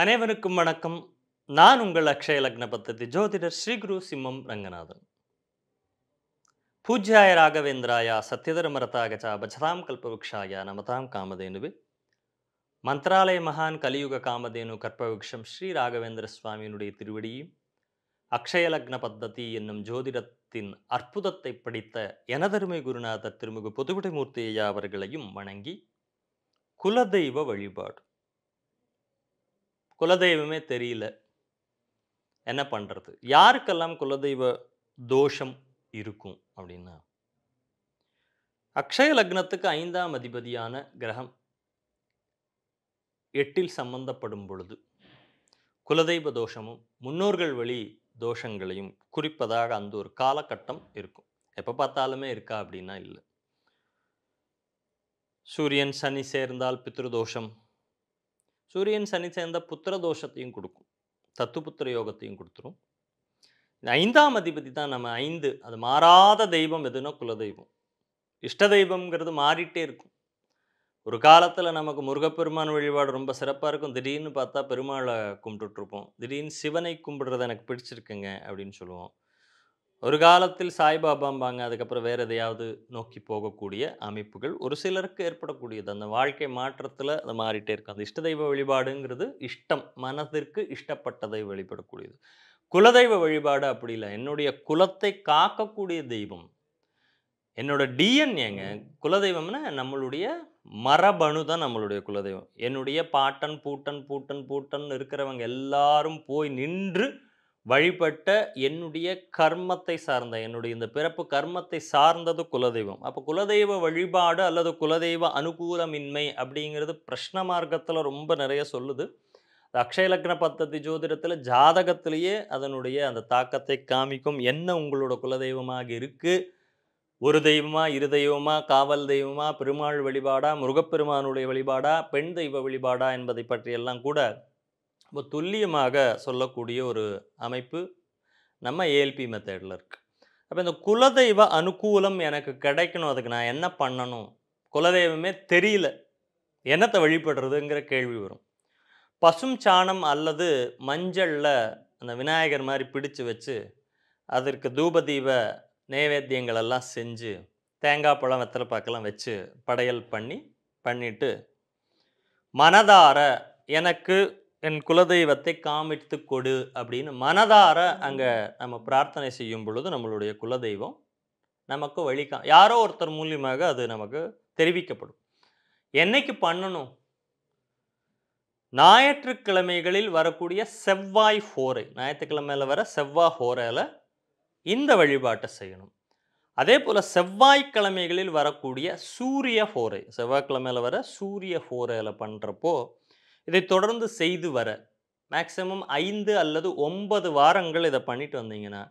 அனைவருக்கும் வணக்கம் நான் உங்கள் அக்ஷய லக்ன பத்ததி ஜோதிடர் ஸ்ரீகுரு சிம்மம் ரங்கநாதன் பூஜ்யாய ராகவேந்திராயா சத்யதரமரதாகச்சா பஜதாம் கல்பவృక్షாய நமதாம் காமதேனுவே மந்திராலய மகான் கலியுக காமதேனு கற்பவக்ஷம் ஸ்ரீ ராகவேந்திர சுவாமியினுடைய திருவடியும் அக்ஷயலக்ன பத்ததி என்னும் ஜோதிடத்தின் அற்புதத்தை படித்த எனதருமை குருநாதர் திருமுக புதுவிடைமூர்த்தி அவர்களையும் வணங்கி குலதெய்வ வழிபாடு குலதெய்வமே தெரியல என்ன பண்ணுறது யாருக்கெல்லாம் குலதெய்வ தோஷம் இருக்கும் அப்படின்னா அக்ஷய லக்னத்துக்கு ஐந்தாம் அதிபதியான கிரகம் எட்டில் சம்பந்தப்படும் பொழுது குலதெய்வ தோஷமும் முன்னோர்கள் வழி தோஷங்களையும் குறிப்பதாக அந்த ஒரு காலகட்டம் இருக்கும் எப்போ பார்த்தாலுமே இருக்கா அப்படின்னா இல்லை சூரியன் சனி சேர்ந்தால் பித்ருதோஷம் சூரியன் சனி சேர்ந்த புத்திர தோஷத்தையும் கொடுக்கும் புத்திர யோகத்தையும் கொடுத்துரும் ஐந்தாம் அதிபதி தான் நம்ம ஐந்து அது மாறாத தெய்வம் எதுனா குலதெய்வம் இஷ்ட தெய்வம்ங்கிறது மாறிட்டே இருக்கும் ஒரு காலத்தில் நமக்கு முருகப்பெருமான் வழிபாடு ரொம்ப சிறப்பாக இருக்கும் திடீர்னு பார்த்தா பெருமாளை கும்பிட்டுட்ருப்போம் திடீர்னு சிவனை கும்பிடுறது எனக்கு பிடிச்சிருக்குங்க அப்படின்னு சொல்லுவோம் ஒரு காலத்தில் சாய்பாபாம்பாங்க அதுக்கப்புறம் வேறு எதையாவது நோக்கி போகக்கூடிய அமைப்புகள் ஒரு சிலருக்கு ஏற்படக்கூடியது அந்த வாழ்க்கை மாற்றத்தில் அது மாறிட்டே இருக்கும் அந்த இஷ்ட தெய்வ வழிபாடுங்கிறது இஷ்டம் மனதிற்கு இஷ்டப்பட்டதை வெளிப்படக்கூடியது குலதெய்வ வழிபாடு அப்படி இல்லை என்னுடைய குலத்தை காக்கக்கூடிய தெய்வம் என்னோட டிஎன்ஏங்க குலதெய்வம்னா நம்மளுடைய மரபணு தான் நம்மளுடைய குலதெய்வம் என்னுடைய பாட்டன் பூட்டன் பூட்டன் பூட்டன் இருக்கிறவங்க எல்லாரும் போய் நின்று வழிபட்ட என்னுடைய கர்மத்தை சார்ந்த என்னுடைய இந்த பிறப்பு கர்மத்தை சார்ந்தது குலதெய்வம் அப்போ குலதெய்வ வழிபாடு அல்லது குலதெய்வ அனுகூலமின்மை அப்படிங்கிறது பிரஷ்ன மார்க்கத்தில் ரொம்ப நிறைய சொல்லுது அக்ஷயலக்ன பத்ததி ஜோதிடத்தில் ஜாதகத்திலேயே அதனுடைய அந்த தாக்கத்தை காமிக்கும் என்ன உங்களோட குலதெய்வமாக இருக்குது ஒரு தெய்வமா இரு தெய்வமா காவல் தெய்வமா பெருமாள் வழிபாடா முருகப்பெருமானுடைய வழிபாடா பெண் தெய்வ வழிபாடா என்பதை பற்றியெல்லாம் கூட ரொம்ப துல்லியமாக சொல்லக்கூடிய ஒரு அமைப்பு நம்ம ஏஎல்பி மெத்தேடில் இருக்குது அப்போ இந்த குலதெய்வ அனுகூலம் எனக்கு கிடைக்கணும் அதுக்கு நான் என்ன பண்ணணும் குலதெய்வமே தெரியல என்னத்தை வழிபடுறதுங்கிற கேள்வி வரும் பசும் சாணம் அல்லது மஞ்சளில் அந்த விநாயகர் மாதிரி பிடிச்சு வச்சு அதற்கு தூபதீப நைவேத்தியங்கள் எல்லாம் செஞ்சு தேங்காய் பழம் வெத்தலை பாக்கெல்லாம் வச்சு படையல் பண்ணி பண்ணிவிட்டு மனதார எனக்கு என் குலதெய்வத்தை காமித்து கொடு அப்படின்னு மனதார அங்கே நம்ம பிரார்த்தனை செய்யும் பொழுது நம்மளுடைய குலதெய்வம் நமக்கு வழி கா யாரோ ஒருத்தர் மூலியமாக அது நமக்கு தெரிவிக்கப்படும் என்னைக்கு பண்ணணும் ஞாயிற்றுக்கிழமைகளில் வரக்கூடிய செவ்வாய் ஹோரை ஞாயிற்றுக்கிழமையில் வர செவ்வாய் ஹோரையில் இந்த வழிபாட்டை செய்யணும் அதே போல் செவ்வாய்க்கிழமைகளில் வரக்கூடிய சூரிய ஹோரை செவ்வாய்க்கிழமையில் வர சூரிய ஹோரையில் பண்ணுறப்போ இதை தொடர்ந்து செய்து வர மேக்சிமம் ஐந்து அல்லது ஒன்பது வாரங்கள் இதை பண்ணிட்டு வந்தீங்கன்னா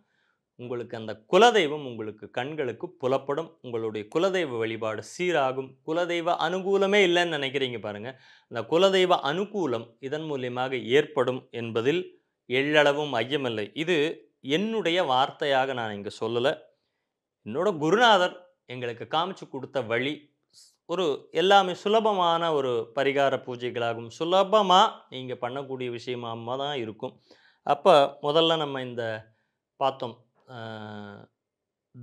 உங்களுக்கு அந்த குலதெய்வம் உங்களுக்கு கண்களுக்கு புலப்படும் உங்களுடைய குலதெய்வ வழிபாடு சீராகும் குலதெய்வ அனுகூலமே இல்லைன்னு நினைக்கிறீங்க பாருங்கள் அந்த குலதெய்வ அனுகூலம் இதன் மூலியமாக ஏற்படும் என்பதில் எள்ளளவும் ஐயமில்லை இது என்னுடைய வார்த்தையாக நான் இங்கே சொல்லலை என்னோட குருநாதர் எங்களுக்கு காமிச்சு கொடுத்த வழி ஒரு எல்லாமே சுலபமான ஒரு பரிகார பூஜைகளாகும் சுலபமாக நீங்கள் பண்ணக்கூடிய விஷயமாக தான் இருக்கும் அப்போ முதல்ல நம்ம இந்த பார்த்தோம்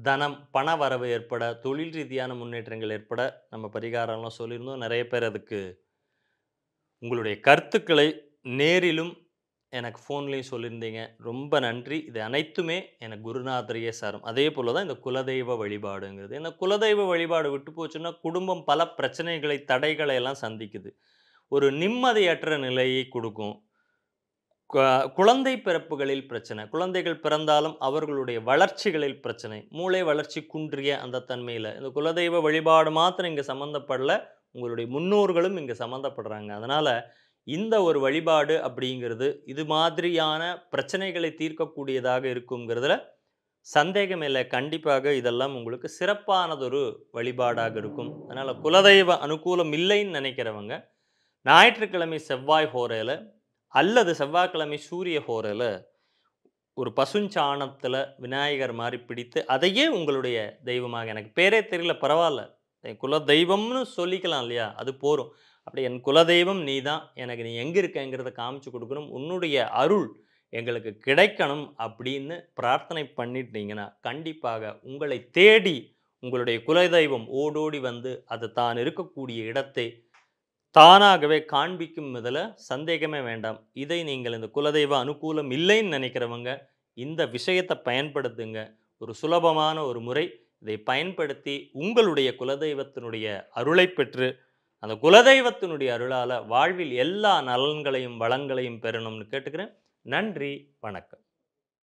தனம் பண வரவு ஏற்பட தொழில் ரீதியான முன்னேற்றங்கள் ஏற்பட நம்ம பரிகாரம்லாம் சொல்லியிருந்தோம் நிறைய பேர் அதுக்கு உங்களுடைய கருத்துக்களை நேரிலும் எனக்கு ஃபோன்லேயும் சொல்லியிருந்தீங்க ரொம்ப நன்றி இது அனைத்துமே எனக்கு குருநாதரையே சாரும் அதே போல் தான் இந்த குலதெய்வ வழிபாடுங்கிறது இந்த குலதெய்வ வழிபாடு விட்டு போச்சுன்னா குடும்பம் பல பிரச்சனைகளை தடைகளை எல்லாம் சந்திக்குது ஒரு நிம்மதியற்ற நிலையை கொடுக்கும் குழந்தை பிறப்புகளில் பிரச்சனை குழந்தைகள் பிறந்தாலும் அவர்களுடைய வளர்ச்சிகளில் பிரச்சனை மூளை வளர்ச்சி குன்றிய அந்த தன்மையில் இந்த குலதெய்வ வழிபாடு மாத்திரம் இங்கே சம்மந்தப்படல உங்களுடைய முன்னோர்களும் இங்கே சம்மந்தப்படுறாங்க அதனால் இந்த ஒரு வழிபாடு அப்படிங்கிறது இது மாதிரியான பிரச்சனைகளை தீர்க்கக்கூடியதாக இருக்குங்கிறதுல சந்தேகம் இல்லை கண்டிப்பாக இதெல்லாம் உங்களுக்கு சிறப்பானதொரு வழிபாடாக இருக்கும் அதனால் குலதெய்வ அனுகூலம் இல்லைன்னு நினைக்கிறவங்க ஞாயிற்றுக்கிழமை செவ்வாய் ஹோரையில் அல்லது செவ்வாய்க்கிழமை சூரிய ஹோரையில் ஒரு பசுஞ்சாணத்தில் விநாயகர் மாதிரி பிடித்து அதையே உங்களுடைய தெய்வமாக எனக்கு பேரே தெரியல பரவாயில்ல குல தெய்வம்னு சொல்லிக்கலாம் இல்லையா அது போகும் அப்படி என் குலதெய்வம் நீ தான் எனக்கு நீ எங்கே இருக்கங்கிறத காமிச்சு கொடுக்கணும் உன்னுடைய அருள் எங்களுக்கு கிடைக்கணும் அப்படின்னு பிரார்த்தனை பண்ணிட்டீங்கன்னா கண்டிப்பாக உங்களை தேடி உங்களுடைய குலதெய்வம் ஓடோடி வந்து அது தான் இருக்கக்கூடிய இடத்தை தானாகவே காண்பிக்கும் இதில் சந்தேகமே வேண்டாம் இதை நீங்கள் இந்த குலதெய்வ அனுகூலம் இல்லைன்னு நினைக்கிறவங்க இந்த விஷயத்தை பயன்படுத்துங்க ஒரு சுலபமான ஒரு முறை இதை பயன்படுத்தி உங்களுடைய குலதெய்வத்தினுடைய அருளை பெற்று அந்த குலதெய்வத்தினுடைய அருளால் வாழ்வில் எல்லா நலன்களையும் வளங்களையும் பெறணும்னு கேட்டுக்கிறேன் நன்றி வணக்கம்